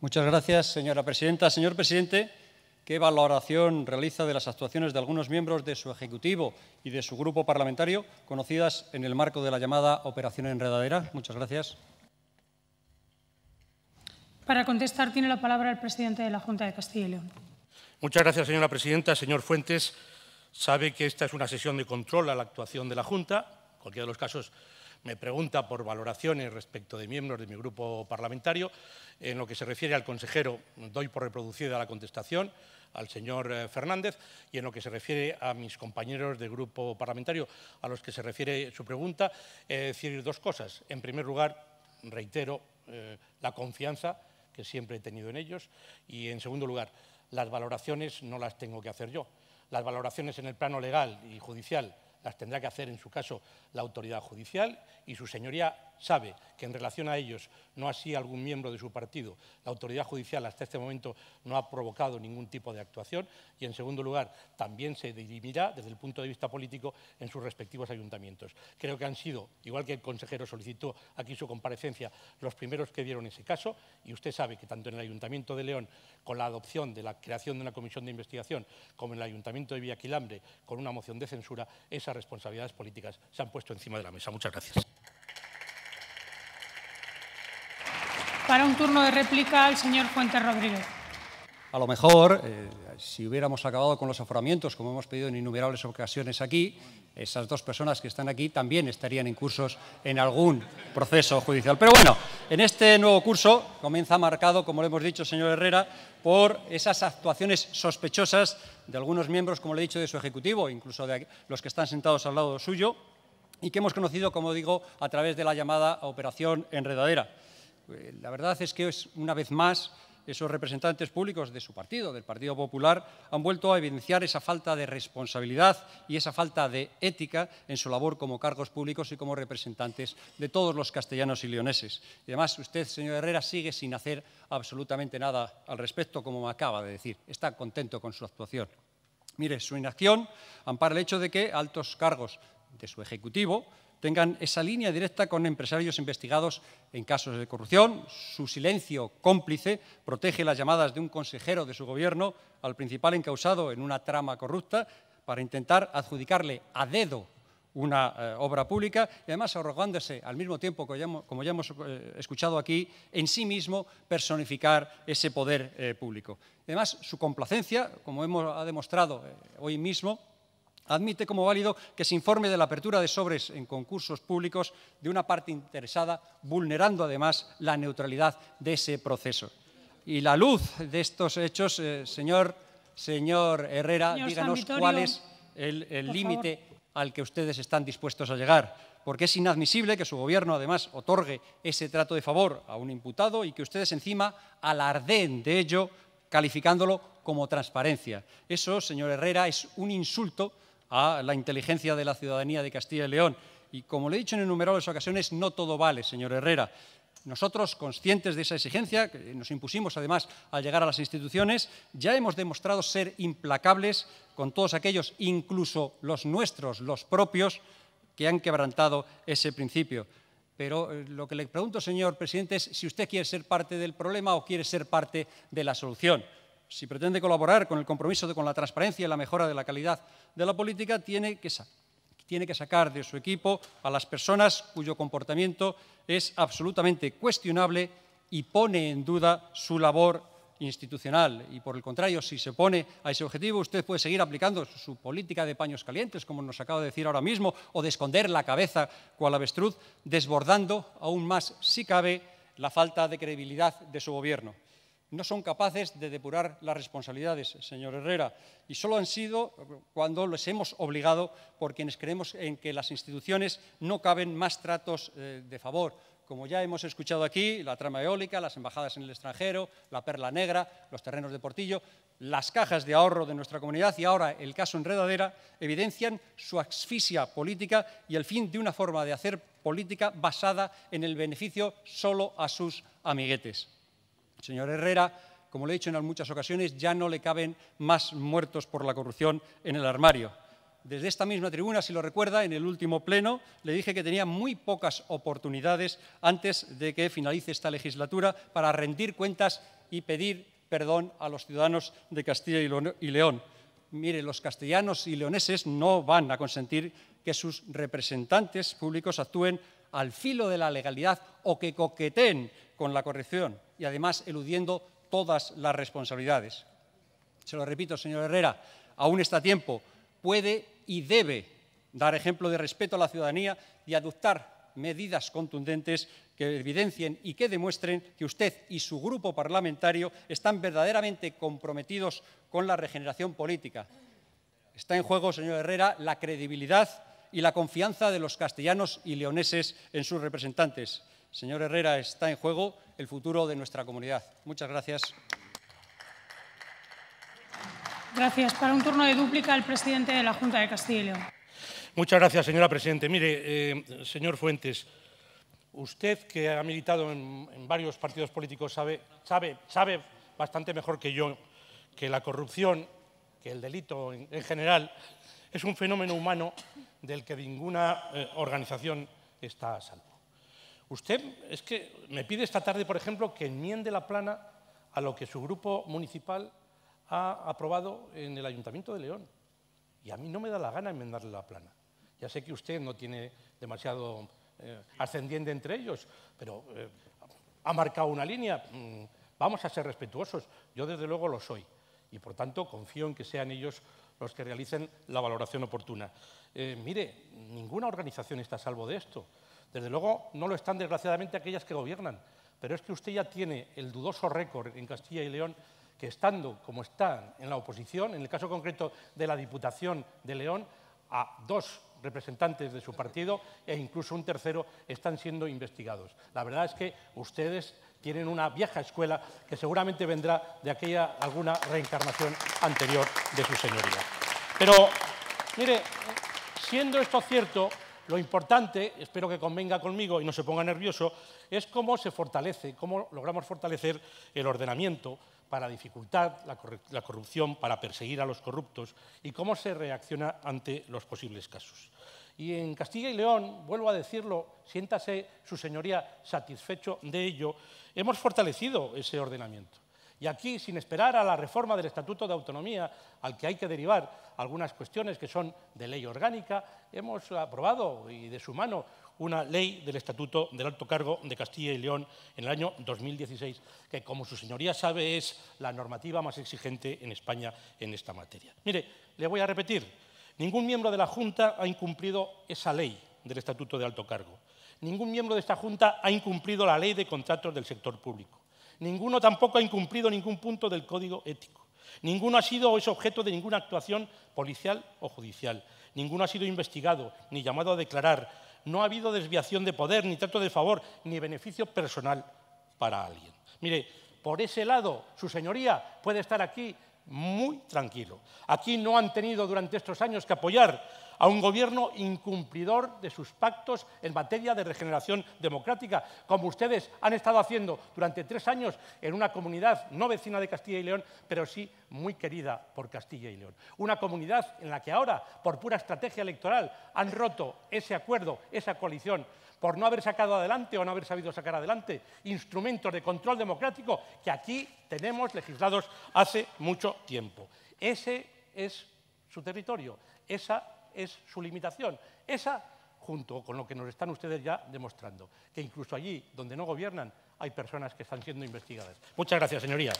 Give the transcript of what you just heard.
Muchas gracias, señora presidenta. Señor presidente, ¿qué valoración realiza de las actuaciones de algunos miembros de su Ejecutivo y de su grupo parlamentario conocidas en el marco de la llamada Operación Enredadera? Muchas gracias. Para contestar tiene la palabra el presidente de la Junta de Castilla y León. Muchas gracias, señora presidenta. Señor Fuentes, sabe que esta es una sesión de control a la actuación de la Junta. En cualquiera de los casos me pregunta por valoraciones respecto de miembros de mi grupo parlamentario. En lo que se refiere al consejero, doy por reproducida la contestación al señor eh, Fernández y en lo que se refiere a mis compañeros del grupo parlamentario a los que se refiere su pregunta, eh, decir dos cosas. En primer lugar, reitero eh, la confianza que siempre he tenido en ellos y, en segundo lugar, las valoraciones no las tengo que hacer yo. Las valoraciones en el plano legal y judicial las tendrá que hacer en su caso la autoridad judicial y su señoría sabe que en relación a ellos, no así algún miembro de su partido, la autoridad judicial hasta este momento no ha provocado ningún tipo de actuación y en segundo lugar también se dirimirá desde el punto de vista político en sus respectivos ayuntamientos. Creo que han sido, igual que el consejero solicitó aquí su comparecencia, los primeros que dieron ese caso y usted sabe que tanto en el Ayuntamiento de León con la adopción de la creación de una comisión de investigación como en el Ayuntamiento de Villaquilambre con una moción de censura, esa responsabilidades políticas se han puesto encima de la mesa. Muchas gracias. Para un turno de réplica, el señor Fuentes Rodríguez. A lo mejor, eh, si hubiéramos acabado con los aforamientos, como hemos pedido en innumerables ocasiones aquí, esas dos personas que están aquí también estarían en cursos en algún proceso judicial. Pero bueno, en este nuevo curso comienza marcado, como le hemos dicho, señor Herrera, por esas actuaciones sospechosas de algunos miembros, como le he dicho, de su Ejecutivo, incluso de los que están sentados al lado suyo, y que hemos conocido, como digo, a través de la llamada Operación Enredadera. Eh, la verdad es que es, una vez más, esos representantes públicos de su partido, del Partido Popular, han vuelto a evidenciar esa falta de responsabilidad y esa falta de ética en su labor como cargos públicos y como representantes de todos los castellanos y leoneses. además, usted, señor Herrera, sigue sin hacer absolutamente nada al respecto, como me acaba de decir. Está contento con su actuación. Mire, su inacción ampara el hecho de que altos cargos de su Ejecutivo tengan esa línea directa con empresarios investigados en casos de corrupción. Su silencio cómplice protege las llamadas de un consejero de su gobierno al principal encausado en una trama corrupta para intentar adjudicarle a dedo una eh, obra pública y además arrogándose al mismo tiempo, que como ya hemos eh, escuchado aquí, en sí mismo personificar ese poder eh, público. Además, su complacencia, como hemos, ha demostrado hoy mismo, admite como válido que se informe de la apertura de sobres en concursos públicos de una parte interesada, vulnerando además la neutralidad de ese proceso. Y la luz de estos hechos, eh, señor, señor Herrera, díganos cuál es el límite al que ustedes están dispuestos a llegar porque es inadmisible que su gobierno además otorgue ese trato de favor a un imputado y que ustedes encima alardeen de ello calificándolo como transparencia. Eso, señor Herrera, es un insulto a la inteligencia de la ciudadanía de Castilla y León. Y como le he dicho en innumerables ocasiones, no todo vale, señor Herrera. Nosotros, conscientes de esa exigencia, que nos impusimos además al llegar a las instituciones, ya hemos demostrado ser implacables con todos aquellos, incluso los nuestros, los propios, que han quebrantado ese principio. Pero eh, lo que le pregunto, señor presidente, es si usted quiere ser parte del problema o quiere ser parte de la solución si pretende colaborar con el compromiso de, con la transparencia y la mejora de la calidad de la política, tiene que, sacar de su equipo a las personas cuyo comportamiento es absolutamente cuestionable y pone en duda su labor institucional. Y por el contrario, si se pone a ese objetivo, usted puede seguir aplicando su política de paños calientes, como nos acaba de decir ahora mismo, o de esconder la cabeza cual avestruz, desbordando aún más, si cabe, la falta de credibilidad de su gobierno no son capaces de depurar las responsabilidades, señor Herrera, y solo han sido cuando les hemos obligado por quienes creemos en que las instituciones no caben más tratos eh, de favor. Como ya hemos escuchado aquí, la trama eólica, las embajadas en el extranjero, la perla negra, los terrenos de Portillo, las cajas de ahorro de nuestra comunidad y ahora el caso Enredadera evidencian su asfixia política y el fin de una forma de hacer política basada en el beneficio solo a sus amiguetes. Señor Herrera, como le he dicho en muchas ocasiones, ya no le caben más muertos por la corrupción en el armario. Desde esta misma tribuna, si lo recuerda, en el último pleno le dije que tenía muy pocas oportunidades antes de que finalice esta legislatura para rendir cuentas y pedir perdón a los ciudadanos de Castilla y León. Mire, los castellanos y leoneses no van a consentir que sus representantes públicos actúen al filo de la legalidad o que coqueteen con la corrección y además eludiendo todas las responsabilidades. Se lo repito, señor Herrera, aún está tiempo. Puede y debe dar ejemplo de respeto a la ciudadanía y adoptar medidas contundentes que evidencien y que demuestren que usted y su grupo parlamentario están verdaderamente comprometidos con la regeneración política. Está en juego, señor Herrera, la credibilidad y la confianza de los castellanos y leoneses en sus representantes. Señor Herrera, está en juego el futuro de nuestra comunidad. Muchas gracias. Gracias. Para un turno de dúplica, el presidente de la Junta de Castilla Muchas gracias, señora Presidente. Mire, eh, señor Fuentes, usted que ha militado en, varios partidos políticos sabe, sabe, sabe, bastante mejor que yo que la corrupción, que el delito en general, es un fenómeno humano del que ninguna eh, organización está a salvo. Usted es que me pide esta tarde, por ejemplo, que enmiende la plana a lo que su grupo municipal ha aprobado en el Ayuntamiento de León. Y a mí no me da la gana enmendarle la plana. Ya sé que usted no tiene demasiado eh, ascendiente entre ellos, pero eh, ha marcado una línea. Mm, vamos a ser respetuosos. Yo desde luego lo soy. Y por tanto confío en que sean ellos los que realicen la valoración oportuna. Eh, mire, ninguna organización está a salvo de esto. Desde luego no lo están desgraciadamente aquellas que gobiernan, pero es que usted ya tiene el dudoso récord en Castilla y León que estando como están en la oposición, en el caso concreto de la Diputación de León, a dos representantes de su partido e incluso un tercero están siendo investigados. La verdad es que ustedes tienen una vieja escuela que seguramente vendrá de aquella alguna reencarnación anterior de su señoría. Pero, mire, siendo esto cierto, lo importante, espero que convenga conmigo y no se ponga nervioso, es cómo se fortalece, cómo logramos fortalecer el ordenamiento para dificultar la corrupción, para perseguir a los corruptos y cómo se reacciona ante los posibles casos. Y en Castilla y León, vuelvo a decirlo, siéntase su señoría satisfecho de ello, hemos fortalecido ese ordenamiento. Y aquí, sin esperar a la reforma del Estatuto de Autonomía, al que hay que derivar algunas cuestiones que son de ley orgánica, hemos aprobado y de su mano una ley del Estatuto del Alto Cargo de Castilla y León en el año 2016, que como su señoría sabe es la normativa más exigente en España en esta materia. Mire, le voy a repetir, ningún miembro de la Junta ha incumplido esa ley del Estatuto de Alto Cargo. Ningún miembro de esta Junta ha incumplido la ley de contratos del sector público. Ninguno tampoco ha incumplido ningún punto del Código Ético. Ninguno ha sido o es objeto de ninguna actuación policial o judicial. Ninguno ha sido investigado ni llamado a declarar no ha habido desviación de poder, ni trato de favor, ni beneficio personal para alguien. Mire, por ese lado, su señoría puede estar aquí muy tranquilo. Aquí no han tenido durante estos años que apoyar a un gobierno incumplidor de sus pactos en materia de regeneración democrática, como ustedes han estado haciendo durante tres años en una comunidad no vecina de Castilla y León, pero sí muy querida por Castilla y León. Una comunidad en la que ahora, por pura estrategia electoral, han roto ese acuerdo, esa coalición por no haber sacado adelante o no haber sabido sacar adelante instrumentos de control democrático que aquí tenemos legislados hace mucho tiempo. Ese es su territorio, esa es su limitación. Esa, junto con lo que nos están ustedes ya demostrando, que incluso allí donde no gobiernan hay personas que están siendo investigadas. Muchas gracias, señorías.